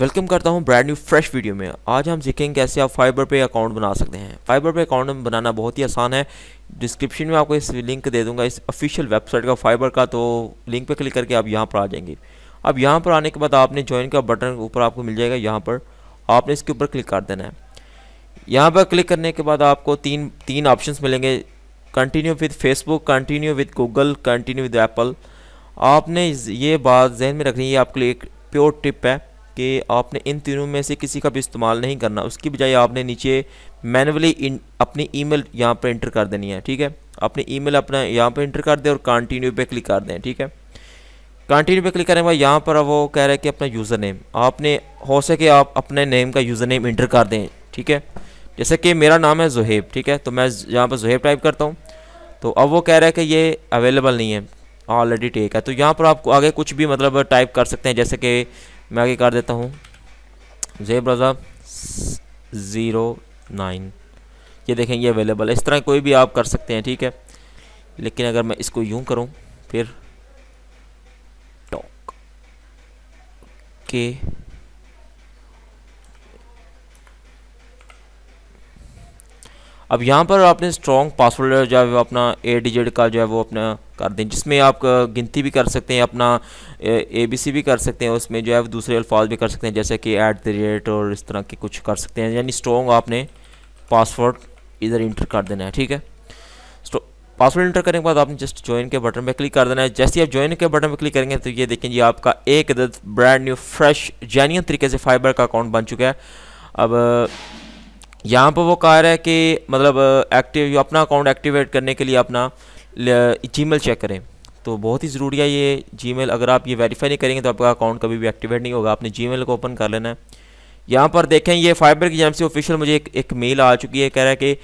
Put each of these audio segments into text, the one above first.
welcome करता हूं brand new fresh video में आज हम सीखेंगे कैसे आप फाइबर पे अकाउंट बना सकते हैं फाइबर पे अकाउंट बनाना बहुत ही आसान है डिस्क्रिप्शन में आपको इस लिंक दे दूंगा इस ऑफिशियल वेबसाइट का फाइबर का तो लिंक पे क्लिक करके आप यहां पर आ जाएंगे अब यहां पर आने के बाद आपने ज्वाइन का बटन ऊपर आपको मिल जाएगा यहाँ पर आपने इसके ऊपर क्लिक कर देना है यहाँ पर क्लिक करने के बाद आपको तीन तीन ऑप्शन मिलेंगे continue with Facebook continue with Google continue with Apple आपने ये बात जहन में रखनी है आपके लिए एक प्योर टिप है कि आपने इन तीनों में से किसी का भी इस्तेमाल नहीं करना उसकी बजाय आपने नीचे मैनुअली अपनी ईमेल यहाँ पर इंटर कर देनी है ठीक है अपनी ईमेल अपना यहाँ पर इंटर कर दें और कंटिन्यू पे क्लिक कर दें ठीक है कंटिन्यू पे क्लिक करें बाद यहाँ पर वो कह रहा है कि अपना यूज़र नेम आपने हो सके आप अपने नेम का यूज़र नेम इंटर कर दें ठीक है जैसे कि मेरा नाम है जुहेब ठीक है तो मैं यहाँ पर जुहेब टाइप करता हूँ तो अब वो कह रहा है कि ये अवेलेबल नहीं है ऑलरेडी टेक है तो यहाँ पर आप आगे कुछ भी मतलब टाइप कर सकते हैं जैसे कि मैं आगे कर देता हूँ जे ब्रजा ज़ीरो नाइन ये देखें ये अवेलेबल है इस तरह कोई भी आप कर सकते हैं ठीक है लेकिन अगर मैं इसको यूं करूँ फिर टॉक के अब यहाँ पर आपने स्ट्रॉन्ग पासवर्ड जो है वो अपना ए डिजिट का जो है वो अपना कर दें जिसमें आप गिनती भी कर सकते हैं अपना ए बी सी भी कर सकते हैं उसमें जो है दूसरे अल्फाज भी कर सकते हैं जैसे कि ऐट द रेट और इस तरह के कुछ कर सकते हैं यानी स्ट्रॉन्ग आपने पासवर्ड इधर इंटर कर देना है ठीक है पासवर्ड इंटर करने के बाद आपने जस्ट ज्वाइन के बटन पर क्लिक कर देना है जैसे ही आप ज्वाइन के बटन पर क्लिक करेंगे तो ये देखें जी आपका एक अदद ब्रांड न्यू फ्रेश जैनियन तरीके से फाइबर का अकाउंट बन चुका है अब यहाँ पर वो कह रहा है कि मतलब एक्टिव uh, अपना अकाउंट एक्टिवेट करने के लिए अपना जी चेक करें तो बहुत ही ज़रूरी है ये जी अगर आप ये वेरीफाई नहीं करेंगे तो आपका अकाउंट कभी भी एक्टिवेट नहीं होगा आपने जी को ओपन कर लेना है यहाँ पर देखें ये फाइबर की जैम से ऑफिशियल मुझे एक, एक मेल आ चुकी है कह रहा है कि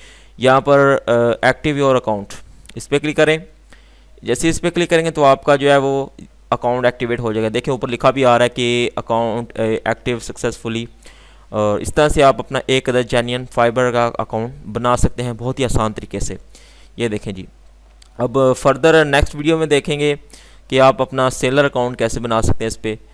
यहाँ पर एक्टिव योर अकाउंट इस पर क्लिक करें जैसे इस पर क्लिक करेंगे तो आपका जो है वो अकाउंट एक्टिवेट हो जाएगा देखें ऊपर लिखा भी आ रहा है कि अकाउंट एक्टिव सक्सेसफुली और इस तरह से आप अपना एक अदर जैनियन फाइबर का अकाउंट बना सकते हैं बहुत ही आसान तरीके से ये देखें जी अब फर्दर नेक्स्ट वीडियो में देखेंगे कि आप अपना सेलर अकाउंट कैसे बना सकते हैं इस पर